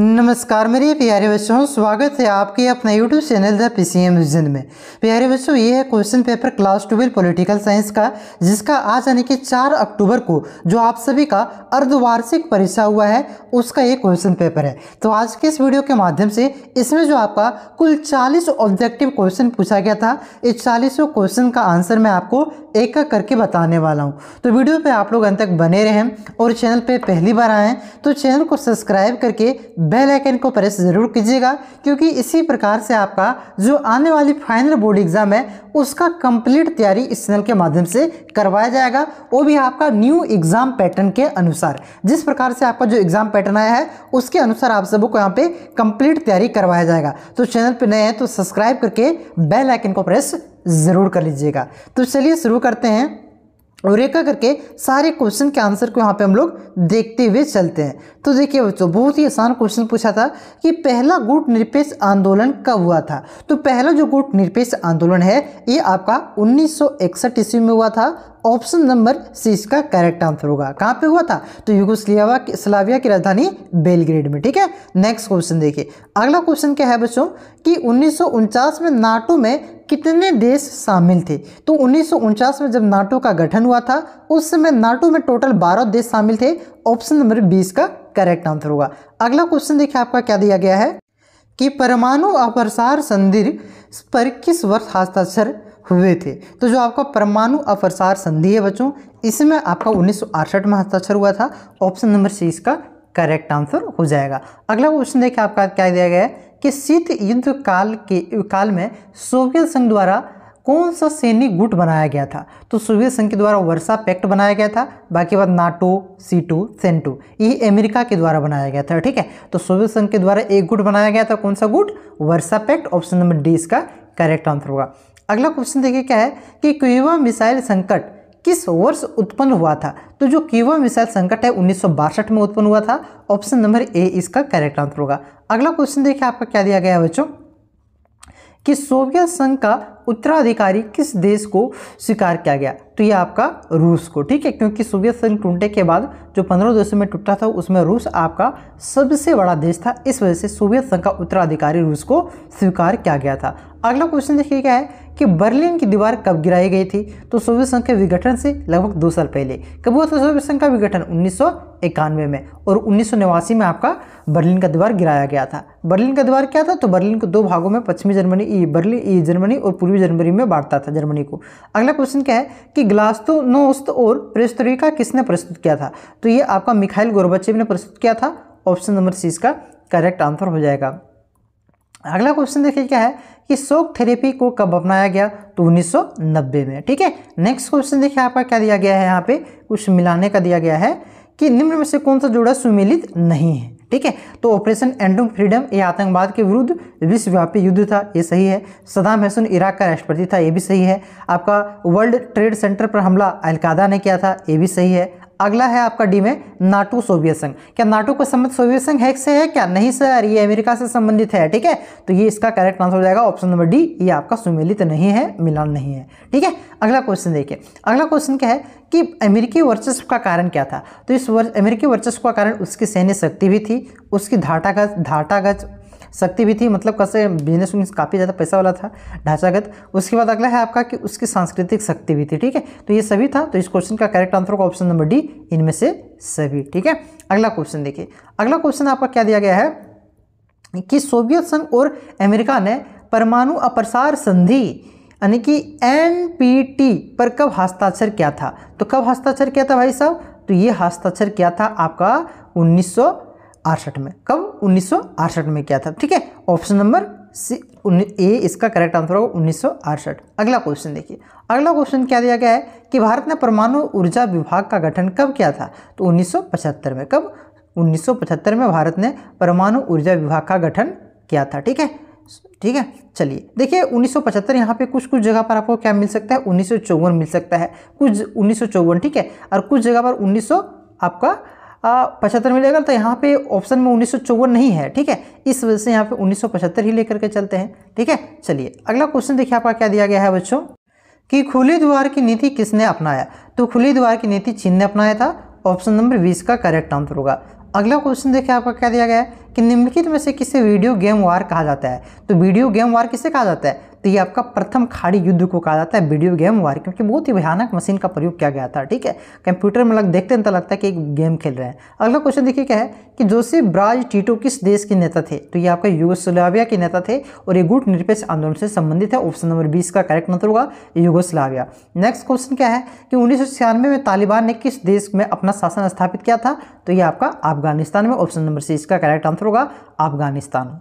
नमस्कार मेरे प्यारे बच्चों स्वागत है आपके अपने YouTube channel the P C M में प्यारे बच्चों ये है question paper class twelve political science का जिसका आज यानी कि 4 अक्टूबर को जो आप सभी का अर्धवार्षिक परीक्षा हुआ है उसका ये क्वेश्चन पेपर है तो आज के इस वीडियो के माध्यम से इसमें जो आपका कुल चालीस ऑब्जेक्टिव क्वेश्चन पूछा गया था इस चालीसों क्वेश्चन का आंसर मैं आपको एक एक करके बताने वाला हूँ तो वीडियो पर आप लोग अंत तक बने रहें और चैनल पर पहली बार आएँ तो चैनल को सब्सक्राइब करके बेल आइकन को प्रेस ज़रूर कीजिएगा क्योंकि इसी प्रकार से आपका जो आने वाली फाइनल बोर्ड एग्ज़ाम है उसका कंप्लीट तैयारी इस चैनल के माध्यम से करवाया जाएगा वो भी आपका न्यू एग्ज़ाम पैटर्न के अनुसार जिस प्रकार से आपका जो एग्ज़ाम पैटर्न आया है उसके अनुसार आप सबको को यहाँ पे कंप्लीट तैयारी करवाया जाएगा तो चैनल पर नए हैं तो सब्सक्राइब करके बेल आइकन को प्रेस ज़रूर कर लीजिएगा तो चलिए शुरू करते हैं और एक करके सारे क्वेश्चन के आंसर को यहाँ पे हम लोग देखते हुए चलते हैं तो देखिए बच्चों बहुत ही आसान क्वेश्चन पूछा था कि पहला गुट निरपेक्ष आंदोलन कब हुआ था तो पहला जो गुट निरपेक्ष आंदोलन है ये आपका उन्नीस सौ ईस्वी में हुआ था ऑप्शन नंबर सी इसका करेक्ट आंसर होगा कहाँ पे हुआ था तो युगोस्लिया की स्लाविया की राजधानी बेलग्रेड में ठीक है नेक्स्ट क्वेश्चन देखिए अगला क्वेश्चन क्या है बच्चों कि उन्नीस में नाटो में कितने देश शामिल थे तो उन्नीस में जब नाटो का गठन हुआ था उस समय नाटो में टोटल 12 देश शामिल थे ऑप्शन नंबर 20 का करेक्ट आंसर होगा अगला क्वेश्चन देखिए आपका क्या दिया गया है कि परमाणु अपरसार संधि पर किस वर्ष हस्ताक्षर हुए थे तो जो आपका परमाणु अपरसार संधि है बच्चों इसमें आपका उन्नीस में हस्ताक्षर हुआ था ऑप्शन नंबर सी इसका करेक्ट आंसर हो जाएगा अगला क्वेश्चन देखिए आपका क्या दिया गया है कि शीत युद्ध काल के काल में सोवियत संघ द्वारा कौन सा सैनिक गुट बनाया गया था तो सोवियत संघ के द्वारा वर्षा पैक्ट बनाया गया था बाकी बात नाटो सी टू सेन ये अमेरिका के द्वारा बनाया गया था ठीक है तो सोवियत संघ के द्वारा एक गुट बनाया गया था कौन सा गुट Warsaw Pact option number D इसका करेक्ट आंसर होगा अगला क्वेश्चन देखिए क्या है कि क्यूबा मिसाइल संकट किस वर्ष उत्पन्न हुआ था तो जो क्यूबा मिसाइल संकट है उन्नीस में उत्पन्न हुआ था ऑप्शन नंबर ए इसका करेक्ट आंसर होगा अगला क्वेश्चन देखिए आपका क्या दिया गया है बच्चों कि सोवियत संघ का उत्तराधिकारी किस देश को स्वीकार किया गया तो ये आपका रूस को ठीक है क्योंकि सोवियत संघ टूटने के बाद जो पंद्रह देशों में टूटा था उसमें रूस आपका सबसे बड़ा देश था इस वजह से सोवियत संघ का उत्तराधिकारी रूस को स्वीकार किया गया था अगला क्वेश्चन देखिए क्या है कि बर्लिन की दीवार कब गिराई गई थी तो सोवियत संघ के विघटन से लगभग दो साल पहले कब हुआ था सोवियत संघ का विघटन उन्नीस इक्यानवे में और उन्नीस में आपका बर्लिन का दीवार गिराया गया था बर्लिन का दीवार क्या था तो बर्लिन को दो भागों में पश्चिमी जर्मनी बर्लिन जर्मनी और पूर्वी जर्मनी में बांटता था जर्मनी को अगला क्वेश्चन क्या है कि ग्लास्तो नोस्त और प्रेस्तरीका किसने प्रस्तुत किया था तो ये आपका मिखाइल गोरबचेव ने प्रस्तुत किया था ऑप्शन नंबर सी इसका करेक्ट आंसर हो जाएगा अगला क्वेश्चन देखिए क्या है कि शोक थेरेपी को कब अपनाया गया तो 1990 में ठीक है नेक्स्ट क्वेश्चन देखिए आपका क्या दिया गया है यहाँ पे कुछ मिलाने का दिया गया है कि निम्न में से कौन सा जोड़ा सुमिलित नहीं है ठीक है तो ऑपरेशन एंडम फ्रीडम ये आतंकवाद के विरुद्ध विश्वव्यापी युद्ध था ये सही है सदाम हसन इराक का राष्ट्रपति था ये भी सही है आपका वर्ल्ड ट्रेड सेंटर पर हमला अलकादा ने किया था ये भी सही है अगला है आपका डी में नाटो सोवियत संघ क्या नाटो का संबंध सोवियत संघ है से है क्या नहीं सर ये अमेरिका से संबंधित है ठीक है तो ये इसका करेक्ट आंसर हो जाएगा ऑप्शन नंबर डी ये आपका सुमेलित नहीं है मिलान नहीं है ठीक है अगला क्वेश्चन देखिए अगला क्वेश्चन क्या है कि अमेरिकी वर्चस्व का कारण क्या था तो इस वर्च अमेरिकी वर्चस्व का कारण उसकी सैन्य शक्ति भी थी उसकी धाटागज धाटागज शक्ति भी थी मतलब कैसे बिजनेस उन्नीस काफ़ी ज़्यादा पैसा वाला था ढांचागत उसके बाद अगला है आपका कि उसकी सांस्कृतिक शक्ति भी थी ठीक है तो ये सभी था तो इस क्वेश्चन का करेक्ट आंसर होगा ऑप्शन नंबर डी इनमें से सभी ठीक है अगला क्वेश्चन देखिए अगला क्वेश्चन आपका क्या दिया गया है कि सोवियत संघ और अमेरिका ने परमाणु अप्रसार संधि यानी कि एन पर कब हस्ताक्षर किया था तो कब हस्ताक्षर किया था भाई साहब तो ये हस्ताक्षर किया था आपका उन्नीस सौ अड़सठ में कब उन्नीस में किया था ठीक है ऑप्शन नंबर सी ए इसका करेक्ट आंसर होगा उन्नीस अगला क्वेश्चन देखिए अगला क्वेश्चन क्या दिया गया है कि भारत ने परमाणु ऊर्जा विभाग का गठन कब किया था तो 1975 में कब 1975 में भारत ने परमाणु ऊर्जा विभाग का गठन किया था ठीक है ठीक है चलिए देखिए 1975 यहाँ पे कुछ कुछ जगह पर आपको क्या मिल सकता है उन्नीस मिल सकता है कुछ उन्नीस ठीक है और कुछ जगह पर उन्नीस आपका पचहत्तर मिलेगा तो यहाँ पे ऑप्शन में उन्नीस नहीं है ठीक है इस वजह से यहाँ पे उन्नीस ही लेकर के चलते हैं ठीक है चलिए अगला क्वेश्चन देखिए आपका क्या दिया गया है बच्चों कि खुली द्वार की नीति किसने अपनाया तो खुली द्वार की नीति चीन ने अपनाया था ऑप्शन नंबर बीस का करेक्ट आंसर होगा अगला क्वेश्चन देखिए आपका क्या दिया गया है कि निम्नलिखित में से किसे वीडियो गेम वार कहा जाता है तो वीडियो गेम वार किसे कहा जाता है तो ये आपका प्रथम खाड़ी युद्ध को कहा जाता है वीडियो गेम वार क्योंकि बहुत ही भयानक मशीन का प्रयोग किया गया था ठीक है कंप्यूटर में लग देखते हैं तो लगता है कि एक गेम खेल रहे हैं अगला क्वेश्चन देखिए क्या है कि जोसे ब्राज टीटो किस देश के नेता थे तो ये आपका युगोस्लाविया के नेता थे और ये गुट निरपेक्ष आंदोलन से संबंधित है ऑप्शन नंबर बीस का करेक्ट आंसर होगा युगोस्लाविया नेक्स्ट क्वेश्चन क्या है कि उन्नीस में तालिबान ने किस देश में अपना शासन स्थापित किया था तो ये आपका अफगानिस्तान में ऑप्शन नंबर सी इसका करेक्ट आंसर होगा अफगानिस्तान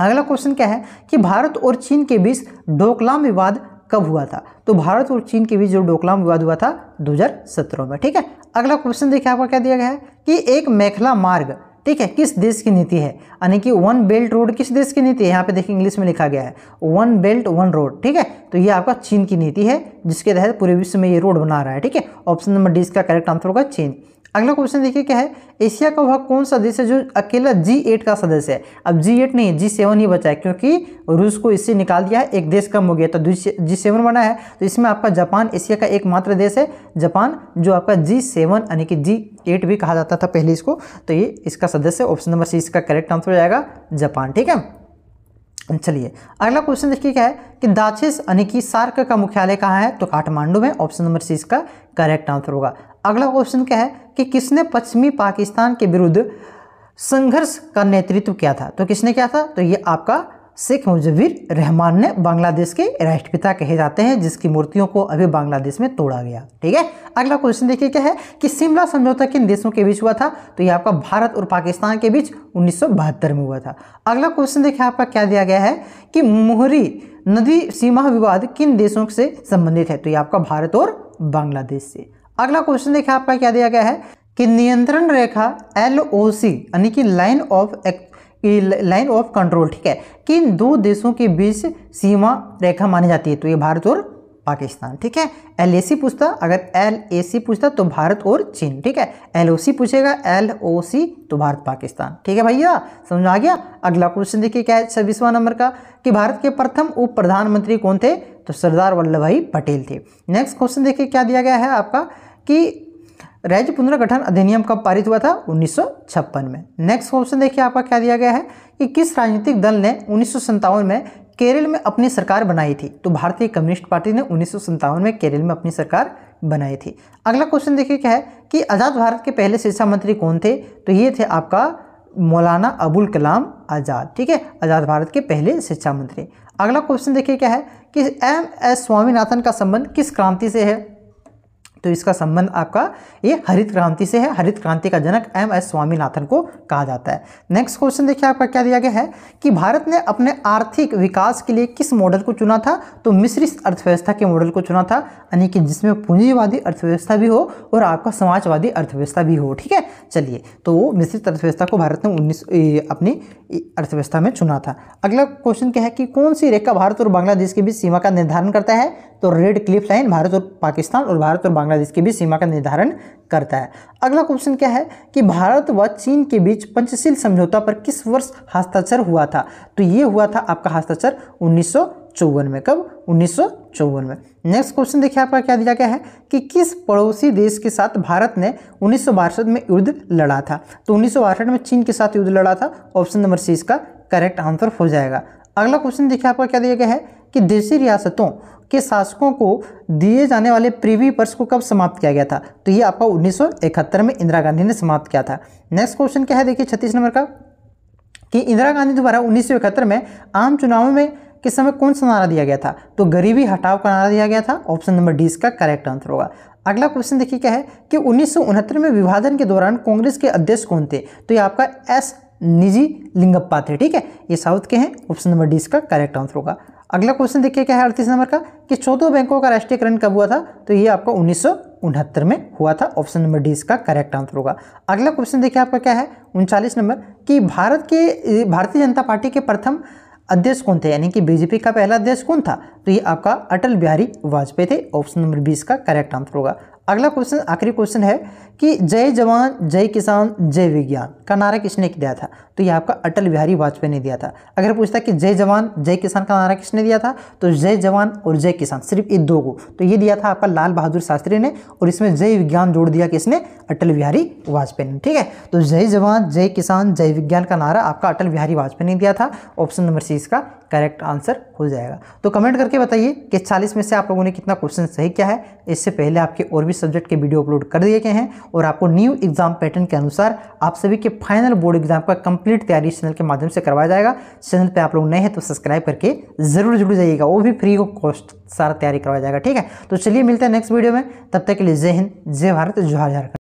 अगला क्वेश्चन क्या है कि भारत और चीन के बीच डोकलाम विवाद कब हुआ था तो भारत और चीन के बीच जो डोकलाम विवाद हुआ था 2017 में ठीक है अगला क्वेश्चन देखिए आपका क्या दिया गया है कि एक मेखला मार्ग ठीक है किस देश की नीति है यानी कि वन बेल्ट रोड किस देश की नीति है यहाँ पे देखिए इंग्लिश में लिखा गया है वन बेल्ट वन रोड ठीक है तो ये आपका चीन की नीति है जिसके तहत पूरे विश्व में ये रोड बना रहा है ठीक है ऑप्शन नंबर डी इसका करेक्ट आंसर होगा चीन अगला क्वेश्चन देखिए क्या है एशिया का वह कौन सा देश है जो अकेला जी एट का सदस्य है अब जी एट नहीं जी सेवन ही बचा है क्योंकि रूस को इससे निकाल दिया है एक देश कम हो गया तो जी सेवन बना है तो इसमें आपका जापान एशिया का एकमात्र देश है जापान जो आपका जी सेवन यानी कि जी एट भी कहा जाता था पहले इसको तो ये इसका सदस्य ऑप्शन नंबर सी इसका करेक्ट आंसर हो जाएगा जापान ठीक है चलिए अगला क्वेश्चन देखिए क्या है कि दाचिस यानी कि सार्क का मुख्यालय कहाँ है तो काठमांडू में ऑप्शन नंबर सी इसका करेक्ट आंसर होगा अगला क्वेश्चन क्या है कि किसने पश्चिमी पाकिस्तान के विरुद्ध संघर्ष का नेतृत्व किया था तो किसने किया था तो ये आपका शेख मुजीबुर रहमान ने बांग्लादेश के राष्ट्रपिता कहे जाते हैं जिसकी मूर्तियों को अभी बांग्लादेश में तोड़ा गया ठीक है अगला क्वेश्चन देखिए क्या है कि शिमला समझौता किन देशों के बीच हुआ था तो ये आपका भारत और पाकिस्तान के बीच उन्नीस में हुआ था अगला क्वेश्चन देखिए आपका क्या दिया गया है कि मुहरी नदी सीमा विवाद किन देशों से संबंधित है तो ये आपका भारत और बांग्लादेश से अगला क्वेश्चन देखिए आपका क्या दिया गया है कि नियंत्रण रेखा एल यानी कि line of line of control ठीक है किन दो देशों के बीच सीमा रेखा मानी जाती है तो ये भारत और पाकिस्तान ठीक है एल ए सी पूछता अगर एल ए सी पूछता तो भारत और चीन ठीक है एल ओ सी पूछेगा एल ओ सी तो भारत पाकिस्तान ठीक है भैया समझ आ गया अगला क्वेश्चन देखिए क्या है छब्बीसवां नंबर का कि भारत के प्रथम उप प्रधानमंत्री कौन थे तो सरदार वल्लभ भाई पटेल थे नेक्स्ट क्वेश्चन देखिए क्या दिया गया है आपका कि राज्य पुनर्गठन अधिनियम कब पारित हुआ था उन्नीस में नेक्स्ट क्वेश्चन देखिए आपका क्या दिया गया है कि किस राजनीतिक दल ने उन्नीस में केरल में अपनी सरकार बनाई थी तो भारतीय कम्युनिस्ट पार्टी ने उन्नीस में केरल में अपनी सरकार बनाई थी अगला क्वेश्चन देखिए क्या है कि आज़ाद भारत के पहले शिक्षा मंत्री कौन थे तो ये थे आपका मौलाना अबुल कलाम आज़ाद ठीक है आज़ाद भारत के पहले शिक्षा मंत्री अगला क्वेश्चन देखिए क्या है कि एम एस स्वामीनाथन का संबंध किस क्रांति से है तो इसका संबंध आपका ये हरित क्रांति से है हरित क्रांति का जनक एम एस स्वामीनाथन को कहा जाता है नेक्स्ट क्वेश्चन देखिए आपका क्या दिया गया है कि भारत ने अपने आर्थिक विकास के लिए किस मॉडल को चुना था तो मिश्रित अर्थव्यवस्था के मॉडल को चुना था यानी कि जिसमें पूंजीवादी अर्थव्यवस्था भी हो और आपका समाजवादी अर्थव्यवस्था भी हो ठीक है चलिए तो मिश्रित अर्थव्यवस्था को भारत ने उन्नीस अपनी अर्थव्यवस्था में चुना था अगला क्वेश्चन क्या है कि कौन सी रेखा भारत और बांग्लादेश के बीच सीमा का निर्धारण करता है तो रेड क्लिफ लाइन भारत और पाकिस्तान और भारत और बांग्लादेश बांग्लादेश के भी सीमा का निर्धारण करता है अगला क्वेश्चन क्या है कि भारत व चीन के बीच पंचशील समझौता पर किस वर्ष हस्ताक्षर हुआ था तो ये हुआ था आपका हस्ताक्षर उन्नीस में कब उन्नीस में नेक्स्ट क्वेश्चन देखिए आपका क्या दिया गया है कि किस पड़ोसी देश के साथ भारत ने उन्नीस में युद्ध लड़ा था तो उन्नीस में चीन के साथ युद्ध लड़ा था ऑप्शन नंबर सी इसका करेक्ट आंसर हो जाएगा अगला क्वेश्चन देखिए आपका क्या दिया गया है कि देशी रियासतों के शासकों को दिए जाने वाले प्रीवी पर्स को कब समाप्त किया गया था तो ये आपका 1971 में इंदिरा गांधी ने समाप्त किया था नेक्स्ट क्वेश्चन क्या है देखिए छत्तीस नंबर का कि इंदिरा गांधी द्वारा उन्नीस में आम चुनावों में के समय कौन सा नारा दिया गया था तो गरीबी हटाव का नारा दिया गया था ऑप्शन नंबर डी इसका करेक्ट आंसर होगा अगला क्वेश्चन देखिए क्या है कि उन्नीस में विभाजन के दौरान कांग्रेस के अध्यक्ष कौन थे तो ये आपका एस निजी लिंगप्पा थे ठीक है ये साउथ के हैं ऑप्शन नंबर डी इसका करेक्ट आंसर होगा अगला क्वेश्चन देखिए क्या है अड़तीस नंबर का कि चौदह बैंकों का राष्ट्रीयकरण कब हुआ था तो ये आपका उन्नीस में हुआ था ऑप्शन नंबर डी इसका करेक्ट आंसर होगा अगला क्वेश्चन देखिए आपका क्या है उनचालीस नंबर कि भारत के भारतीय जनता पार्टी के प्रथम अध्यक्ष कौन थे यानी कि बीजेपी का पहला अध्यक्ष कौन था तो ये आपका अटल बिहारी वाजपेयी थे ऑप्शन नंबर बीस का करेक्ट आंसर होगा अगला क्वेश्चन आखिरी क्वेश्चन है कि जय जवान जय किसान जय विज्ञान का नारा किसने दिया था तो ये आपका अटल बिहारी वाजपेयी ने दिया था अगर पूछता कि जय जवान जय किसान का नारा किसने दिया था तो जय जवान और जय किसान सिर्फ ये दो को तो ये दिया था आपका लाल बहादुर शास्त्री ने और इसमें जय विज्ञान जोड़ दिया किसने अटल बिहारी वाजपेयी ने ठीक है तो जय जवान जय किसान जय विज्ञान का नारा आपका अटल बिहारी वाजपेयी ने दिया था ऑप्शन नंबर सी इसका करेक्ट आंसर हो जाएगा तो कमेंट करके बताइए कि चालीस में से आप लोगों ने कितना क्वेश्चन सही किया है इससे पहले आपके और भी सभी सब्जेक्ट के वीडियो अपलोड कर दिए गए हैं और आपको न्यू एग्जाम पैटर्न के अनुसार आप सभी के फाइनल बोर्ड एग्जाम का कंप्लीट तैयारी चैनल के माध्यम से करवाया जाएगा चैनल पर आप लोग नए हैं तो सब्सक्राइब करके जरूर जुड़ जाइएगा वो भी फ्री ऑफ कॉस्ट सारा तैयारी करवाया जाएगा ठीक है तो चलिए मिलते हैं नेक्स्ट वीडियो में तब तक के लिए जय हिंद जय भारत जोहार झारखंड